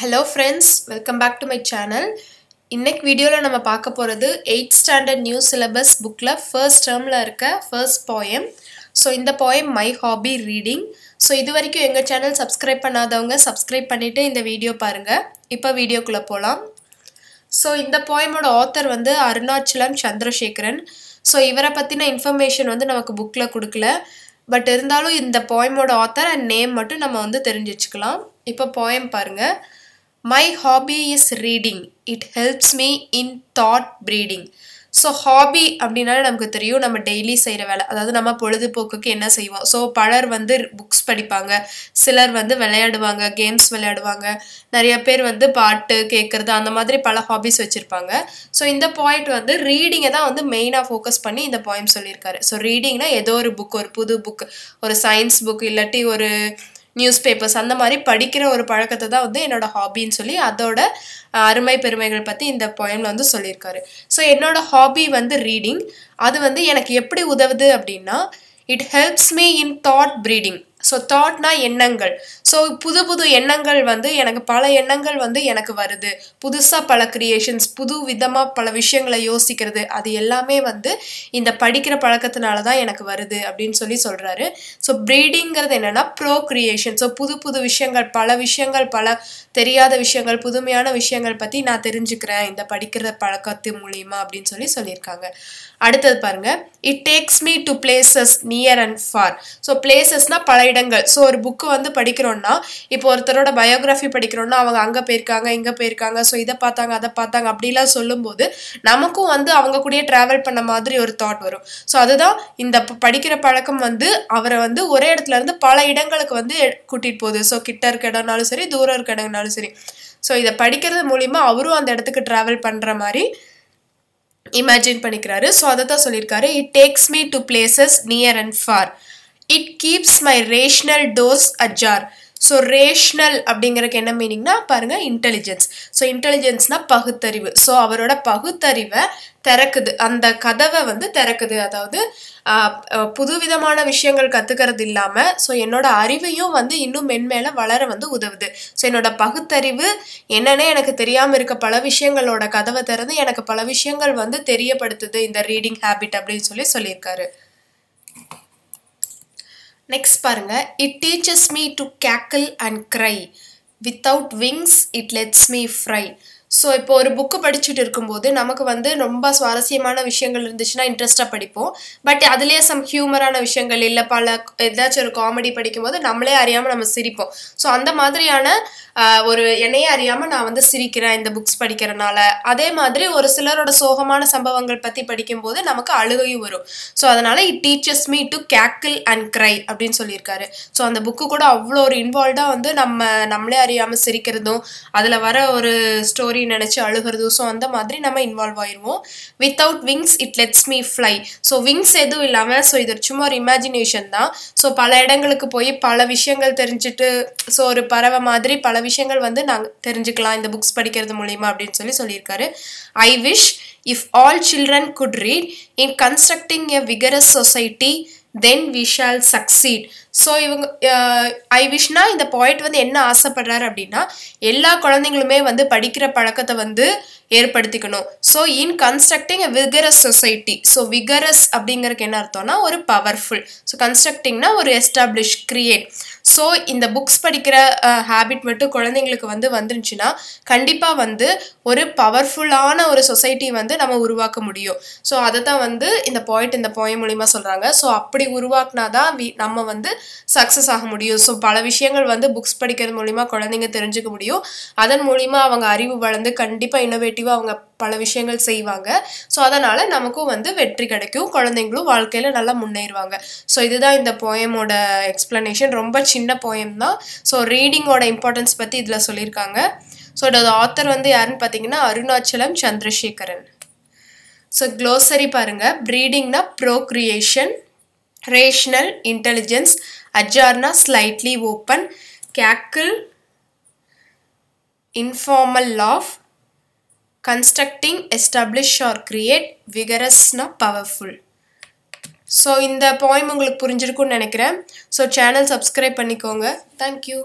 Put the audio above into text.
hello friends welcome back to my channel இன்றைக்கு வீடியோவில் நம்ம பார்க்க போகிறது எயிட் ஸ்டாண்டர்ட் நியூ சிலபஸ் புக்கில் ஃபர்ஸ்ட் டேர்மில் இருக்க ஃபர்ஸ்ட் போயம் ஸோ இந்த poem my hobby reading so இது வரைக்கும் எங்கள் சேனல் சப்ஸ்கிரைப் பண்ணாதவங்க சப்ஸ்கிரைப் பண்ணிவிட்டு இந்த வீடியோ பாருங்கள் இப்போ வீடியோக்குள்ளே போகலாம் ஸோ இந்த போயமோட ஆத்தர் வந்து அருணாச்சலம் சந்திரசேகரன் ஸோ இவரை பற்றின இன்ஃபர்மேஷன் வந்து நமக்கு புக்கில் கொடுக்கல பட் இருந்தாலும் இந்த போயமோட ஆத்தர் அண்ட் நேம் மட்டும் நம்ம வந்து தெரிஞ்சு வச்சுக்கலாம் இப்போ போயம் பாருங்கள் my hobby is reading it helps me in thought breeding so hobby அப்படின்னாலே நமக்கு தெரியும் நம்ம டெய்லி செய்கிற வேலை அதாவது நம்ம பொழுதுபோக்குக்கு என்ன செய்வோம் ஸோ பலர் வந்து புக்ஸ் படிப்பாங்க சிலர் வந்து விளையாடுவாங்க கேம்ஸ் விளையாடுவாங்க நிறைய பேர் வந்து பாட்டு கேட்குறது அந்த மாதிரி பல ஹாபிஸ் வச்சுருப்பாங்க ஸோ இந்த பாயிண்ட் வந்து ரீடிங்கை தான் வந்து மெயினாக ஃபோக்கஸ் பண்ணி இந்த பாயிண்ட் சொல்லியிருக்காரு ஸோ ரீடிங்னா ஏதோ ஒரு புக் ஒரு புது புக் ஒரு சயின்ஸ் புக் இல்லாட்டி ஒரு நியூஸ் பேப்பர்ஸ் அந்த மாதிரி படிக்கிற ஒரு பழக்கத்தை தான் வந்து என்னோடய ஹாபின்னு சொல்லி அதோட அருமை பெருமைகள் பற்றி இந்த பொயமில் வந்து சொல்லியிருக்காரு ஸோ என்னோடய ஹாபி வந்து ரீடிங் அது வந்து எனக்கு எப்படி உதவுது அப்படின்னா it helps me in thought breeding so தாட்னா எண்ணங்கள் ஸோ புது புது எண்ணங்கள் வந்து எனக்கு பல எண்ணங்கள் வந்து எனக்கு வருது புதுசாக பல கிரியேஷன்ஸ் புது விதமாக பல விஷயங்களை யோசிக்கிறது அது எல்லாமே வந்து இந்த படிக்கிற பழக்கத்தினால தான் எனக்கு வருது அப்படின்னு சொல்லி சொல்கிறாரு ஸோ ப்ரீடிங்கிறது என்னென்னா ப்ரோ கிரியேஷன் ஸோ புது புது விஷயங்கள் பல விஷயங்கள் பல தெரியாத விஷயங்கள் புதுமையான விஷயங்கள் பற்றி நான் தெரிஞ்சுக்கிறேன் இந்த படிக்கிற பழக்கத்து மூலியமாக அப்படின்னு சொல்லி சொல்லியிருக்காங்க அடுத்தது பாருங்கள் it takes me to places near and far so பிளேசஸ்னால் பல இடங்கள் ஸோ ஒரு புக்கு வந்து படிக்கிறோன்னா இப்போ ஒருத்தரோட பயோகிராஃபி படிக்கிறோன்னா அவங்க அங்கே போயிருக்காங்க இங்கே போயிருக்காங்க ஸோ இதை பார்த்தாங்க அதை பார்த்தாங்க அப்படிலாம் சொல்லும்போது நமக்கும் வந்து அவங்க கூடயே ட்ராவல் பண்ண மாதிரி ஒரு தாட் வரும் ஸோ அதுதான் இந்த படிக்கிற பழக்கம் வந்து அவரை வந்து ஒரே இடத்துல இருந்து பல இடங்களுக்கு வந்து கூட்டிகிட்டு போகுது ஸோ கிட்ட இருக்க இடம்னாலும் சரி தூரம் இருக்க இடம்னாலும் சரி ஸோ இதை படிக்கிறது மூலிமா அவரும் அந்த இடத்துக்கு ட்ராவல் பண்ணுற மாதிரி இமேஜின் பண்ணிக்கிறாரு ஸோ அதை தான் சொல்லியிருக்காரு it takes me to places near and far it keeps my rational doors ajar so rational அப்படிங்கிறதுக்கு என்ன மீனிங்னா பாருங்கள் இன்டெலிஜென்ஸ் ஸோ இன்டெலிஜென்ஸ்னால் பகுத்தறிவு ஸோ அவரோட பகுத்தறிவை திறக்குது அந்த கதவை வந்து திறக்குது அதாவது புதுவிதமான விஷயங்கள் கற்றுக்கிறது இல்லாமல் ஸோ என்னோட அறிவையும் வந்து இன்னும் மென்மேலே வளர வந்து உதவுது ஸோ என்னோட பகுத்தறிவு என்னென்ன எனக்கு தெரியாமல் இருக்க பல விஷயங்களோட கதவை திறந்து எனக்கு பல விஷயங்கள் வந்து தெரியப்படுத்துது இந்த ரீடிங் ஹேபிட் அப்படின்னு சொல்லி சொல்லியிருக்காரு நெக்ஸ்ட் பாருங்கள் it teaches me to cackle and cry without wings it lets me fly so இப்போ ஒரு புக்கு படிச்சுட்டு இருக்கும்போது நமக்கு வந்து ரொம்ப சுவாரஸ்யமான விஷயங்கள் இருந்துச்சுன்னா இன்ட்ரெஸ்ட்டாக படிப்போம் பட் அதுலேயே சம் ஹியூமரான விஷயங்கள் இல்லை பல ஏதாச்சும் ஒரு காமெடி படிக்கும்போது நம்மளே அறியாமல் நம்ம சிரிப்போம் ஸோ அந்த மாதிரியான ஒரு என்னையே அறியாமல் நான் வந்து சிரிக்கிறேன் இந்த புக்ஸ் படிக்கிறனால அதே மாதிரி ஒரு சிலரோட சோகமான சம்பவங்கள் பற்றி படிக்கும்போது நமக்கு அழுகையும் வரும் ஸோ அதனால் it teachers me to cackle and cry அப்படின்னு சொல்லியிருக்காரு ஸோ அந்த புக்கு கூட அவ்வளோ ஒரு இன்வால்வ்டாக வந்து நம்ம நம்மளே அறியாமல் சிரிக்கிறதும் அதில் வர ஒரு ஸ்டோரி மாதிரி நினச்சி அழுகிறது ஸோ அந்த மாதிரி நம்ம இன்வால்வ் ஆயிடுவோம் without wings it lets me fly so wings எதுவும் இல்லாமல் ஸோ இது சும்மா ஒரு இமேஜினேஷன் தான் ஸோ பல இடங்களுக்கு போய் பல விஷயங்கள் தெரிஞ்சுட்டு ஸோ ஒரு பறவை மாதிரி பல விஷயங்கள் வந்து நாங்கள் தெரிஞ்சுக்கலாம் இந்த புக்ஸ் படிக்கிறது மூலிமா அப்படின்னு சொல்லி சொல்லியிருக்காரு I wish if all children could read in constructing a vigorous society then we shall succeed so இவங்க ஐ விஷ்னா இந்த பாயிண்ட் வந்து என்ன ஆசைப்படுறாரு அப்படின்னா எல்லா குழந்தைங்களுமே வந்து படிக்கிற பழக்கத்தை வந்து ஏற்படுத்திக்கணும் so in constructing vigorous society so vigorous அப்படிங்கிறதுக்கு என்ன அர்த்தம்னா ஒரு பவர்ஃபுல் ஸோ கன்ஸ்ட்ரக்டிங்னா ஒரு எஸ்டாப்ளிஷ் கிரியேட் ஸோ இந்த புக்ஸ் படிக்கிற ஹேபிட் மட்டும் குழந்தைங்களுக்கு வந்து வந்துருந்துச்சுன்னா கண்டிப்பாக வந்து ஒரு பவர்ஃபுல்லான ஒரு சொசைட்டி வந்து நம்ம உருவாக்க முடியும் ஸோ அதை தான் வந்து இந்த பாயிண்ட் இந்த பாயிண்ட் மூலிமா சொல்கிறாங்க ஸோ அப்படி தான் வி நம்ம வந்து சக்ஸஸ் ஆக முடியும் ஸோ பல விஷயங்கள் வந்து புக்ஸ் படிக்கிறது மூலிமா குழந்தைங்க தெரிஞ்சுக்க முடியும் அதன் மூலிமா அவங்க அறிவு வளர்ந்து கண்டிப்பாக இன்னோவேட்டிவாக அவங்க பல விஷயங்கள் செய்வாங்க ஸோ அதனால் நமக்கும் வந்து வெற்றி கிடைக்கும் குழந்தைங்களும் வாழ்க்கையில் நல்லா முன்னேறுவாங்க ஸோ இதுதான் இந்த போயமோட எக்ஸ்ப்ளனேஷன் ரொம்ப சின்ன போயம் தான் ஸோ ரீடிங்கோட இம்பார்ட்டன்ஸ் பற்றி இதில் சொல்லியிருக்காங்க ஸோ இதோட ஆத்தர் வந்து யாருன்னு பார்த்தீங்கன்னா அருணாச்சலம் சந்திரசேகரன் ஸோ க்ளோசரி பாருங்கள் ப்ரீடிங்னா ப்ரோக்ரியேஷன் ரேஷ்னல் இன்டெலிஜென்ஸ் அஜார்னா slightly open cackle, informal laugh constructing establish or create விகரஸ்னா பவர்ஃபுல் ஸோ இந்த பாயிண்ட் உங்களுக்கு புரிஞ்சிருக்கும்னு நினைக்கிறேன் ஸோ சேனல் சப்ஸ்கிரைப் பண்ணிக்கோங்க தேங்க்யூ